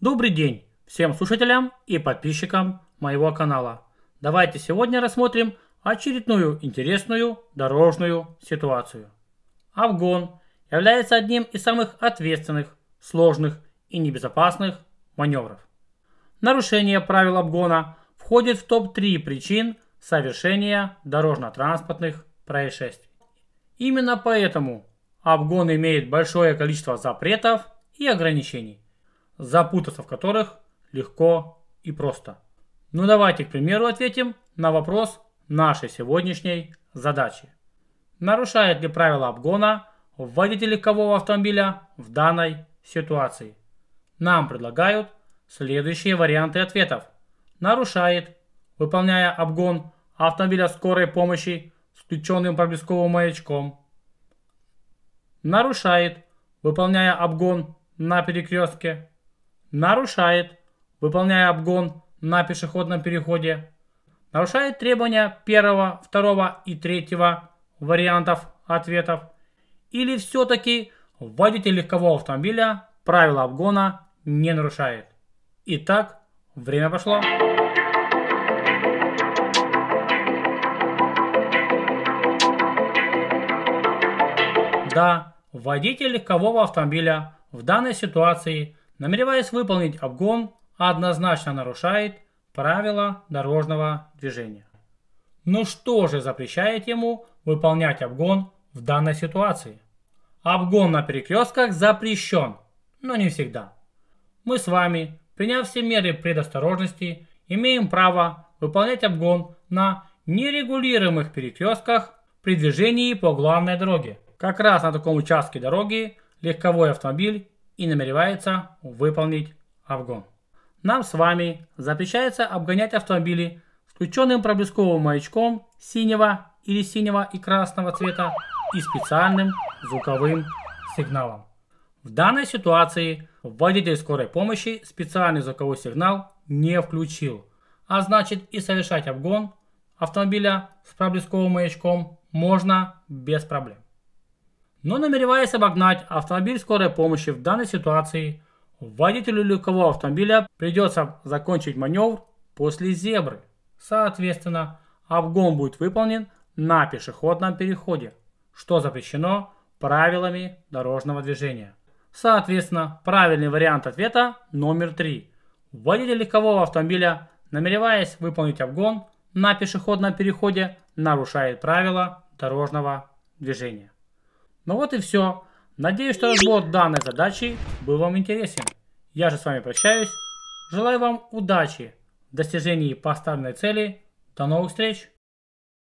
Добрый день всем слушателям и подписчикам моего канала. Давайте сегодня рассмотрим очередную интересную дорожную ситуацию. Авгон является одним из самых ответственных, сложных и небезопасных маневров. Нарушение правил обгона входит в топ-3 причин совершения дорожно-транспортных происшествий. Именно поэтому обгон имеет большое количество запретов и ограничений – запутаться в которых легко и просто. Ну давайте, к примеру, ответим на вопрос нашей сегодняшней задачи. Нарушает ли правила обгона водитель легкового автомобиля в данной ситуации? Нам предлагают следующие варианты ответов. Нарушает, выполняя обгон автомобиля скорой помощи с включенным проблесковым маячком. Нарушает, выполняя обгон на перекрестке нарушает, выполняя обгон на пешеходном переходе, нарушает требования первого, второго и третьего вариантов ответов, или все-таки водитель легкового автомобиля правила обгона не нарушает. Итак, время пошло. Да, водитель легкового автомобиля в данной ситуации намереваясь выполнить обгон, однозначно нарушает правила дорожного движения. Но ну что же запрещает ему выполнять обгон в данной ситуации? Обгон на перекрестках запрещен, но не всегда. Мы с вами, приняв все меры предосторожности, имеем право выполнять обгон на нерегулируемых перекрестках при движении по главной дороге. Как раз на таком участке дороги легковой автомобиль и намеревается выполнить обгон. Нам с вами запрещается обгонять автомобили с включенным проблесковым маячком синего или синего и красного цвета и специальным звуковым сигналом. В данной ситуации водитель скорой помощи специальный звуковой сигнал не включил, а значит и совершать обгон автомобиля с проблесковым маячком можно без проблем но намереваясь обогнать автомобиль скорой помощи в данной ситуации, водителю легкового автомобиля придется закончить маневр после зебры. Соответственно, обгон будет выполнен на пешеходном переходе, что запрещено правилами дорожного движения. Соответственно, правильный вариант ответа номер три. Водитель легкового автомобиля, намереваясь выполнить обгон на пешеходном переходе, нарушает правила дорожного движения. Ну вот и все. Надеюсь, что разбор данной задачи был вам интересен. Я же с вами прощаюсь. Желаю вам удачи в достижении поставленной цели. До новых встреч!